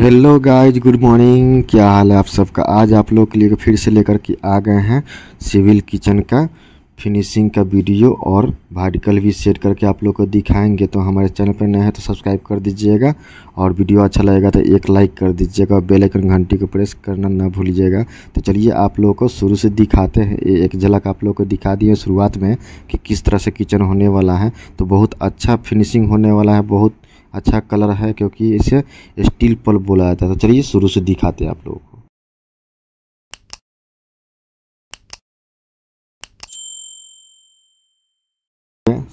hello guys good morning क्या हाल है आप सबका आज आप लोग के लिए फिर से लेकर के आ गए हैं सिविल किचन का फिनिशिंग का वीडियो और वर्टिकल भी सेट करके आप लोग को दिखाएंगे तो हमारे चैनल पर नए हैं तो सब्सक्राइब कर दीजिएगा और वीडियो अच्छा लगेगा तो एक लाइक कर दीजिएगा और बेल आइकन घंटी को प्रेस करना ना भूलिएगा तो चलिए आप लोगों को शुरू से दिखाते हैं एक झलक आप लोगों को दिखा दिए शुरुआत में कि किस तरह से किचन होने वाला है तो बहुत अच्छा फिनिशिंग होने वाला है बहुत अच्छा कलर है क्योंकि इसे स्टील पल बोला जाता है तो चलिए शुरू से दिखाते हैं आप लोगों को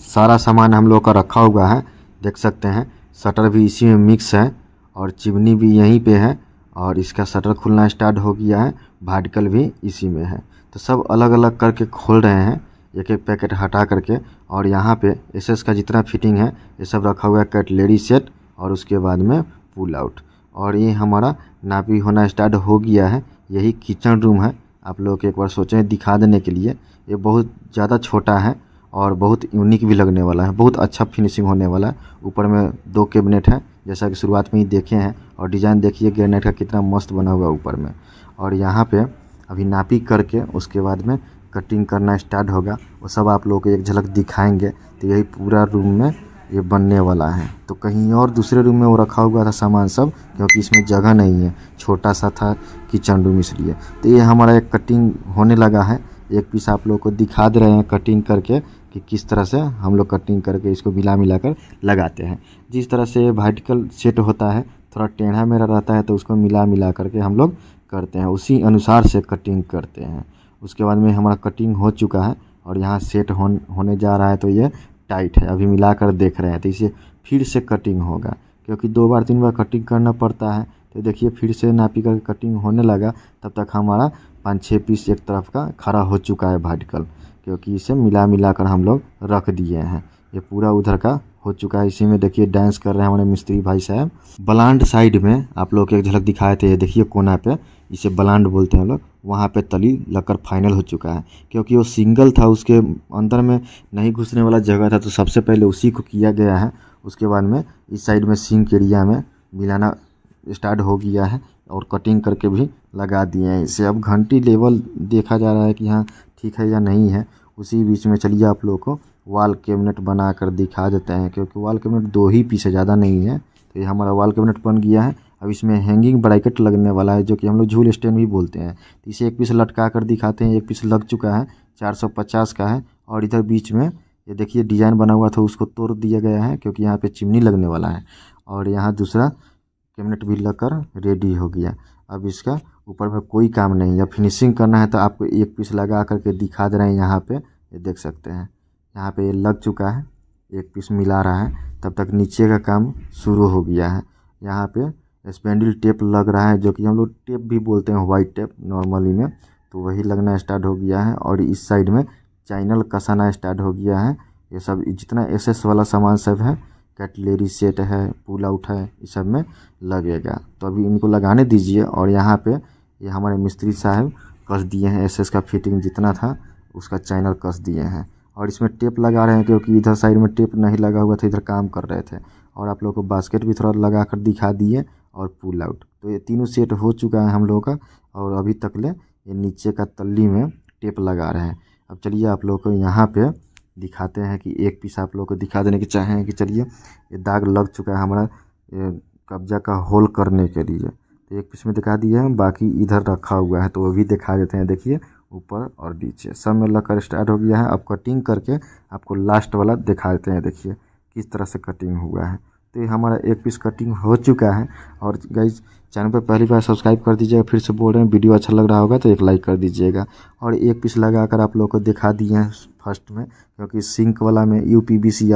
सारा सामान हम लोग का रखा हुआ है देख सकते हैं शटर भी इसी में मिक्स है और चिमनी भी यहीं पे है और इसका शटर खुलना स्टार्ट हो गया है भार्टिकल भी इसी में है तो सब अलग अलग करके खोल रहे हैं एक एक पैकेट हटा करके और यहाँ पे एस का जितना फिटिंग है ये सब रखा हुआ है कटलेरी सेट और उसके बाद में पुल आउट और ये हमारा नापी होना स्टार्ट हो गया है यही किचन रूम है आप लोग एक बार सोचें दिखा देने के लिए ये बहुत ज़्यादा छोटा है और बहुत यूनिक भी लगने वाला है बहुत अच्छा फिनिशिंग होने वाला है ऊपर में दो कैबिनेट है जैसा कि शुरुआत में ही देखे हैं और डिज़ाइन देखिए ग्रेनेट का कितना मस्त बना हुआ है ऊपर में और यहाँ पे अभी नापी करके उसके बाद में कटिंग करना स्टार्ट होगा वो सब आप लोगों को एक झलक दिखाएंगे तो यही पूरा रूम में ये बनने वाला है तो कहीं और दूसरे रूम में वो रखा हुआ था सामान सब क्योंकि इसमें जगह नहीं है छोटा सा था किचन रूम इसलिए तो ये हमारा एक कटिंग होने लगा है एक पीस आप लोग को दिखा दे रहे हैं कटिंग करके कि किस तरह से हम लोग कटिंग करके इसको मिला मिला कर लगाते हैं जिस तरह से वर्टिकल सेट होता है थोड़ा टेढ़ा मेरा रहता है तो उसको मिला मिला करके हम लोग करते हैं उसी अनुसार से कटिंग करते हैं उसके बाद में हमारा कटिंग हो चुका है और यहाँ सेट हो, होने जा रहा है तो ये टाइट है अभी मिलाकर देख रहे हैं तो इसे फिर से कटिंग होगा क्योंकि दो बार तीन बार कटिंग करना पड़ता है तो देखिए फिर से नापी करके कटिंग होने लगा तब तक हमारा पाँच छः पीस एक तरफ का खड़ा हो चुका है भाटकल क्योंकि इसे मिला मिला कर हम लोग रख दिए हैं ये पूरा उधर का हो चुका है इसी में देखिए डांस कर रहे हैं हमारे मिस्त्री भाई साहब ब्लांड साइड में आप लोग एक झलक दिखाए थे ये देखिए कोना पे इसे ब्लांड बोलते हैं लोग वहाँ पे तली लगकर फाइनल हो चुका है क्योंकि वो सिंगल था उसके अंदर में नहीं घुसने वाला जगह था तो सबसे पहले उसी को किया गया है उसके बाद में इस साइड में सिंक एरिया में मिलाना स्टार्ट हो गया है और कटिंग करके भी लगा दिए हैं इसे अब घंटी लेवल देखा जा रहा है कि हाँ ठीक है या नहीं है उसी बीच में चलिए आप लोगों को वाल कैबिनेट बना कर दिखा देते हैं क्योंकि वाल कैबिनेट दो ही पीस है ज़्यादा नहीं है तो ये हमारा वाल कैबिनेट बन गया है अब इसमें हैंगिंग ब्रैकेट लगने वाला है जो कि हम लोग झूल स्टैंड भी बोलते हैं इसे एक पीस लटका कर दिखाते हैं एक पीस लग चुका है 450 का है और इधर बीच में ये देखिए डिजाइन बना हुआ था उसको तोड़ दिया गया है क्योंकि यहाँ पर चिमनी लगने वाला है और यहाँ दूसरा कैबिनेट भी लगकर रेडी हो गया अब इसका ऊपर में कोई काम नहीं या फिनिशिंग करना है तो आपको एक पीस लगा करके दिखा दे रहे हैं यहाँ पर ये देख सकते हैं यहाँ पे ये लग चुका है एक पीस मिला रहा है तब तक नीचे का काम शुरू हो गया है यहाँ पे स्पेंडिल टेप लग रहा है जो कि हम लोग टेप भी बोलते हैं वाइट टेप नॉर्मली में तो वही लगना स्टार्ट हो गया है और इस साइड में चाइनल कसाना स्टार्ट हो गया है ये सब जितना एस वाला सामान सब है कैटलेरी सेट है पुल आउट है इस सब में लगेगा तो अभी इनको लगाने दीजिए और यहाँ पे ये हमारे मिस्त्री साहब कस दिए हैं एसएस का फिटिंग जितना था उसका चैनल कस दिए हैं और इसमें टेप लगा रहे हैं क्योंकि इधर साइड में टेप नहीं लगा हुआ था इधर काम कर रहे थे और आप लोग को बास्केट भी थोड़ा लगा कर दिखा दिए और पुल आउट तो ये तीनों सेट हो चुका है हम लोगों का और अभी तक ले ये नीचे का तल्ली में टेप लगा रहे हैं अब चलिए आप लोगों को यहाँ पे दिखाते हैं कि एक पीस आप लोगों को दिखा देने के चाहें कि चलिए ये दाग लग चुका है हमारा कब्जा का होल करने के लिए तो एक पीस में दिखा दिए हैं बाकी इधर रखा हुआ है तो वो भी दिखा देते हैं देखिए ऊपर और नीचे सब में लगकर स्टार्ट हो गया है अब कटिंग करके आपको लास्ट वाला दिखा देते हैं देखिए किस तरह से कटिंग हुआ है तो हमारा एक पीस कटिंग हो चुका है और गाइज चैनल पर पहली बार सब्सक्राइब कर दीजिएगा फिर से बोल रहे हैं वीडियो अच्छा लग रहा होगा तो एक लाइक कर दीजिएगा और एक पीस लगा कर आप लोग को दिखा दिए हैं फर्स्ट में क्योंकि सिंक वाला में यू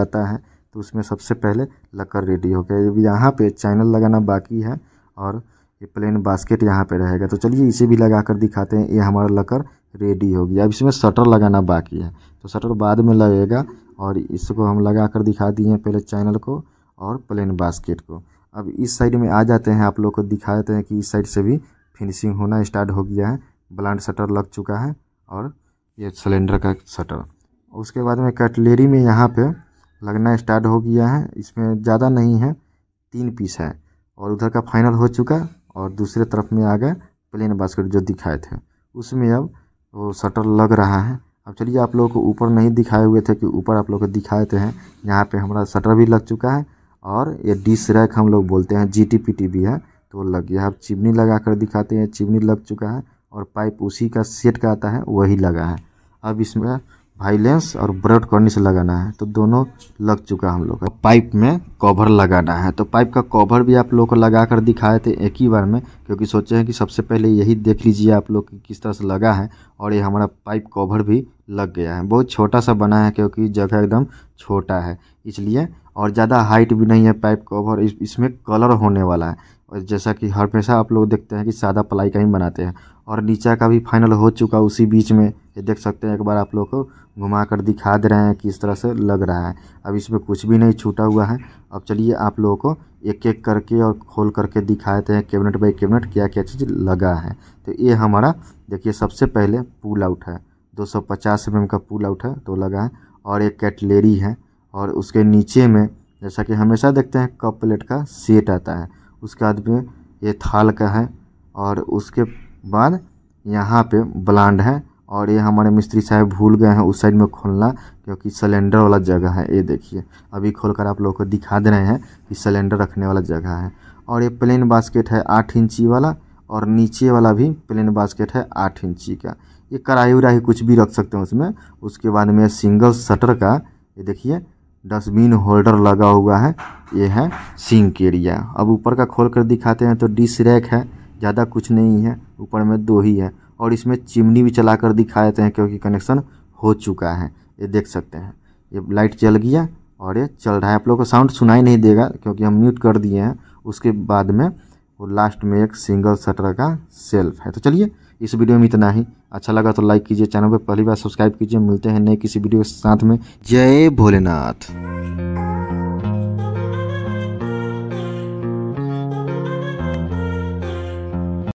आता है तो उसमें सबसे पहले लकड़ रेडी हो गया अभी यहाँ पर चैनल लगाना बाकी है और ये प्लेन बास्केट यहाँ पर रहेगा तो चलिए इसे भी लगा कर दिखाते हैं ये हमारा लकड़ रेडी हो गया अब इसमें शटर लगाना बाकी है तो शटर बाद में लगेगा और इसको हम लगा कर दिखा दिए हैं पहले चैनल को और प्लेन बास्केट को अब इस साइड में आ जाते हैं आप लोग को दिखा देते हैं कि इस साइड से भी फिनिशिंग होना स्टार्ट हो गया है ब्लांट शटर लग चुका है और ये सिलेंडर का शटर उसके बाद में कटलेरी में यहाँ पे लगना स्टार्ट हो गया है इसमें ज़्यादा नहीं है तीन पीस है और उधर का फाइनल हो चुका और दूसरे तरफ में आ गए प्लेन बास्केट जो दिखाए थे उसमें अब वो शटर लग रहा है अब चलिए आप लोगों को ऊपर नहीं दिखाए हुए थे कि ऊपर आप लोग को दिखाए थे यहाँ पर हमारा शटर भी लग चुका है और ये डिस रैक हम लोग बोलते हैं जी भी है तो लग गया अब चिमनी लगा कर दिखाते हैं चिमनी लग चुका है और पाइप उसी का सेट का आता है वही लगा है अब इसमें वाइलेंस और ब्रड कॉर्निस लगाना है तो दोनों लग चुका हम लोग पाइप में कवर लगाना है तो पाइप का कवर भी आप लोग को लगा कर दिखाए थे एक ही बार में क्योंकि सोचे हैं कि सबसे पहले यही देख लीजिए आप लोग कि किस तरह से लगा है और ये हमारा पाइप कवर भी लग गया है बहुत छोटा सा बना है क्योंकि जगह एकदम छोटा है इसलिए और ज़्यादा हाइट भी नहीं है पाइप कवर इस इसमें कलर होने वाला है और जैसा कि हर हमेशा आप लोग देखते हैं कि सादा प्लाई का ही बनाते हैं और नीचा का भी फाइनल हो चुका उसी बीच में ये देख सकते हैं एक बार आप लोग को घुमा कर दिखा दे रहे हैं किस तरह से लग रहा है अब इसमें कुछ भी नहीं छूटा हुआ है अब चलिए आप लोगों को एक एक करके और खोल करके दिखाते हैं कैबिनेट बाई कैबिनेट क्या क्या चीज़ लगा है तो ये हमारा देखिए सबसे पहले पुल आउट है दो सौ पचास एम mm का पुल आउट है तो लगा है और एक कैटलेरी है और उसके नीचे में जैसा कि हमेशा देखते हैं कप प्लेट का सेट आता है उसके बाद में ये थाल का है और उसके बाद यहाँ पे ब्लांड है और ये हमारे मिस्त्री साहब भूल गए हैं उस साइड में खोलना क्योंकि सिलेंडर वाला जगह है ये देखिए अभी खोलकर आप लोगों को दिखा दे रहे हैं कि सिलेंडर रखने वाला जगह है और ये प्लेन बास्केट है आठ इंची वाला और नीचे वाला भी प्लेन बास्केट है आठ इंची का ये कढ़ाई उराही कुछ भी रख सकते हैं उसमें उसके बाद में सिंगल शटर का ये देखिए डस्टबिन होल्डर लगा हुआ है ये है सिंक एरिया अब ऊपर का खोल कर दिखाते हैं तो डिस रैक है ज़्यादा कुछ नहीं है ऊपर में दो ही है और इसमें चिमनी भी चला कर दिखा देते हैं क्योंकि कनेक्शन हो चुका है ये देख सकते हैं ये लाइट जल गया और ये चल रहा है आप लोग को साउंड सुनाई नहीं देगा क्योंकि हम म्यूट कर दिए हैं उसके बाद में वो लास्ट में एक सिंगल शटर का सेल्फ है तो चलिए इस वीडियो में इतना ही अच्छा लगा तो लाइक कीजिए चैनल पर पहली बार सब्सक्राइब कीजिए मिलते हैं नए किसी वीडियो के साथ में जय भोलेनाथ